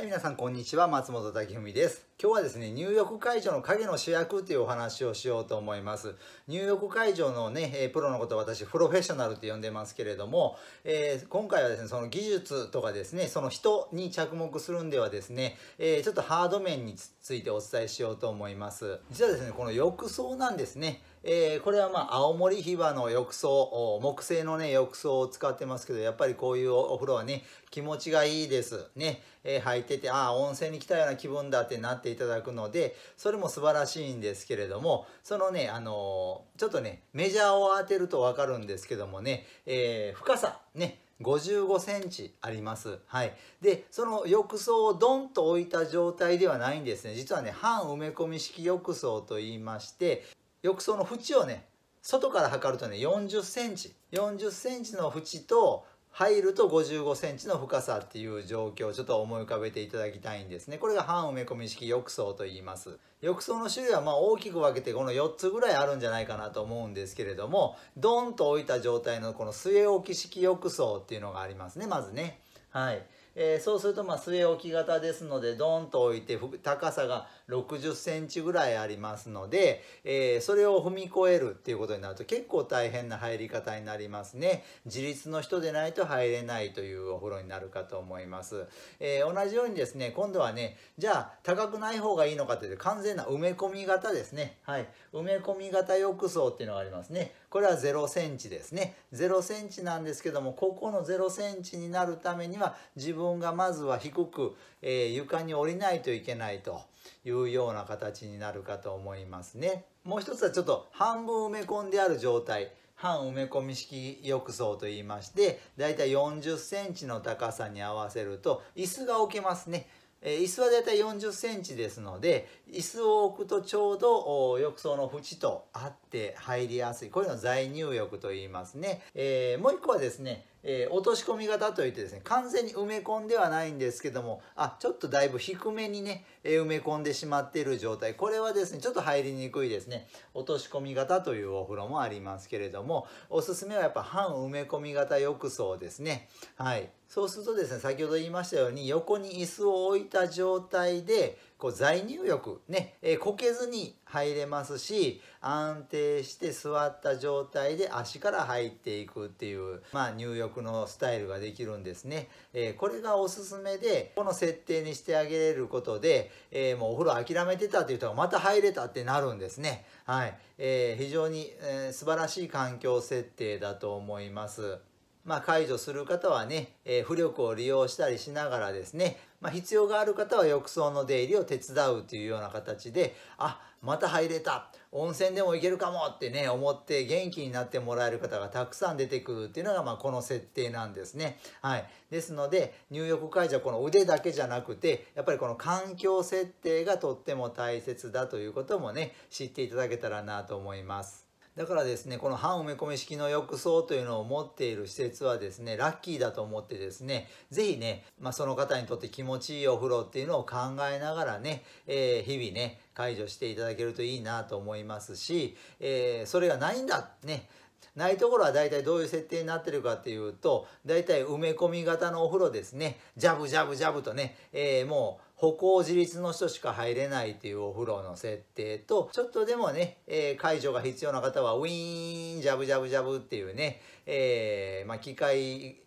はい、皆さん、こんにちは。松本武文です。今日はですね、入浴会場の影の主役というお話をしようと思います。入浴会場のね、えプロのことを私、プロフェッショナルって呼んでますけれども、えー、今回はですね、その技術とかですね、その人に着目するんではですね、えー、ちょっとハード面についてお伝えしようと思います。実はですね、この浴槽なんですね、えー、これはまあ青森ひばの浴槽木製のね浴槽を使ってますけどやっぱりこういうお風呂はね気持ちがいいです ね、えー、入っててああ温泉に来たような気分だってなっていただくのでそれも素晴らしいんですけれどもそのねあのー、ちょっとねメジャーを当てると分かるんですけどもね、えー、深さね55センチあります。はい。で、その浴槽をドンと置いた状態ではないんですね。実はね、半埋め込み式浴槽と言いまして、浴槽の縁をね外から測るとね40センチ40センチの縁と入ると55センチの深さっていう状況をちょっと思い浮かべていただきたいんですね。これが半埋め込み式浴槽と言います。浴槽の種類はま大きく分けてこの4つぐらいあるんじゃないかなと思うんですけれども、ドンと置いた状態のこの据え置き式浴槽っていうのがありますね、まずね。はい。えー、そうするとま据え置き型ですのでドンと置いて高さが60センチぐらいありますので、えー、それを踏み越えるっていうことになると結構大変な入り方になりますね。自立の人でないと入れないというお風呂になるかと思います。えー、同じようにですね、今度はね、じゃあ高くない方がいいのかというと完全な埋め込み型ですね。はい。埋め込み型浴槽っていうのがありますね。これは0センチですね。0センチなんですけども、ここの0センチになるためには自分がまずは低く、えー、床に降りないといけないといういうような形になるかと思いますね。もう一つはちょっと半分埋め込んである状態半埋め込み式浴槽といいましてだいたい4 0ンチの高さに合わせると椅子が置けますね。え椅子はだいたい4 0ンチですので椅子を置くとちょうど浴槽の縁と合って入りやすいこういうのを在入浴と言いますね、えー、もう一個はですねえー、落とし込み型といってですね完全に埋め込んではないんですけどもあちょっとだいぶ低めにね、えー、埋め込んでしまっている状態これはですねちょっと入りにくいですね落とし込み型というお風呂もありますけれどもおすすめはやっぱ半埋め込み型浴槽ですねはいそうするとですね先ほど言いましたように横に椅子を置いた状態でこう在入浴ね、えこけずに入れますし安定して座った状態で足から入っていくっていう、まあ、入浴のスタイルができるんですね、えー、これがおすすめでこの設定にしてあげれることで、えー、もうお風呂諦めてたという人がまた入れたってなるんですねはい、えー、非常に、えー、素晴らしい環境設定だと思いますまあ、解除する方はね、えー、浮力を利用したりしながらですね、まあ、必要がある方は浴槽の出入りを手伝うというような形であまた入れた温泉でも行けるかもってね思って元気になってもらえる方がたくさん出てくるっていうのが、まあ、この設定なんですね。はい、ですので入浴解除はこの腕だけじゃなくてやっぱりこの環境設定がとっても大切だということもね知っていただけたらなと思います。だからですね、この半埋め込み式の浴槽というのを持っている施設はですね、ラッキーだと思ってですね、是非ね、まあ、その方にとって気持ちいいお風呂っていうのを考えながらね、えー、日々ね、解除していただけるといいなと思いますし、えー、それがないんだ、ね、ないところは大体どういう設定になってるかっていうと大体埋め込み型のお風呂ですねジャブジャブジャブとね、えー、もう歩行自立の人しか入れないというお風呂の設定とちょっとでもね、えー、解除が必要な方はウィーンジャブジャブジャブっていうね、えー、まあ、機械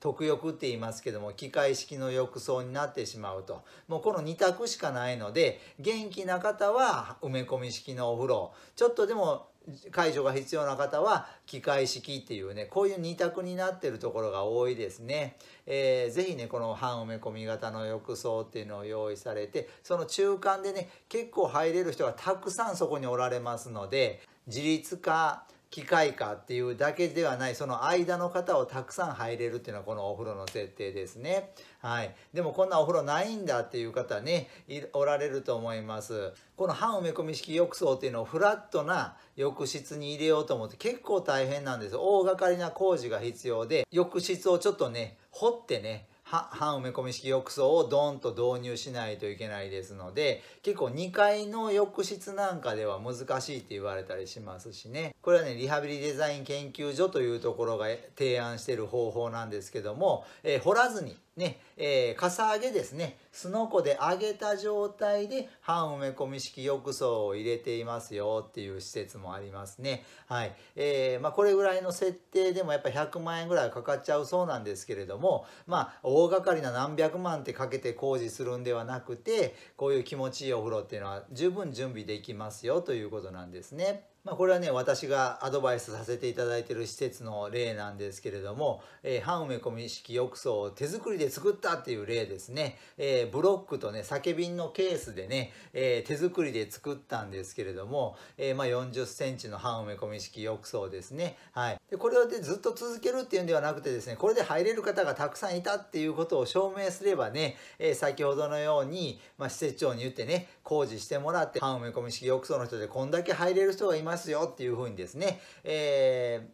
特浴って言いますけども機械式の浴槽になってしまうともうこの2択しかないので元気な方は埋め込み式のお風呂ちょっとでも介助が必要な方は機械式っていうねこういう2択になってるところが多いですね、えー、ぜねこの半埋め込み型の浴槽っていうのを用意されてその中間でね結構入れる人がたくさんそこにおられますので自立化機械かっていうだけではないその間の方をたくさん入れるっていうのはこのお風呂の設定ですねはいでもこんなお風呂ないんだっていう方ねおられると思いますこの半埋め込み式浴槽っていうのをフラットな浴室に入れようと思って結構大変なんです大掛かりな工事が必要で浴室をちょっとね掘ってね半埋め込み式浴槽をドンと導入しないといけないですので結構2階の浴室なんかでは難しいって言われたりしますしねこれはねリハビリデザイン研究所というところが提案してる方法なんですけども、えー、掘らずにねえー、かさ上げですねすのこで上げた状態で半埋め込み式浴槽を入れていますよっていう施設もありますねはいえー、まあ、これぐらいの設定でもやっぱ100万円ぐらいかかっちゃうそうなんですけれどもまあ大掛かりな何百万ってかけて工事するんではなくてこういう気持ちいいお風呂っていうのは十分準備できますよということなんですね。まあ、これはね私がアドバイスさせていただいている施設の例なんですけれども、えー、半埋め込み式浴槽を手作りで作ったっていう例ですね、えー、ブロックとね酒瓶のケースでね、えー、手作りで作ったんですけれども、えまあ、40センチの半埋め込み式浴槽ですね、はい、でこれをでずっと続けるっていうんではなくてですねこれで入れる方がたくさんいたっていうことを証明すればね、え先ほどのように、まあ、施設長に言ってね工事してもらって半埋め込み式浴槽の人でこんだけ入れる人がいますますよっていうふうにですね、え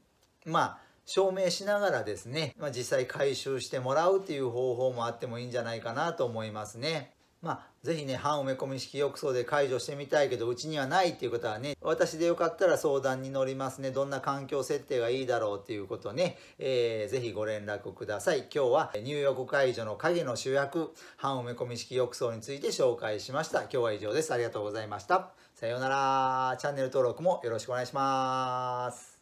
ー、まあ証明しながらですね、まあ、実際回収してもらうっていう方法もあってもいいんじゃないかなと思いますね。まあ、ぜひね、半埋め込み式浴槽で解除してみたいけど、うちにはないっていう方はね、私でよかったら相談に乗りますね。どんな環境設定がいいだろうっていうことね、えー、ぜひご連絡ください。今日は入浴解除の影の主役、半埋め込み式浴槽について紹介しました。今日は以上です。ありがとうございました。さようなら。チャンネル登録もよろしくお願いします。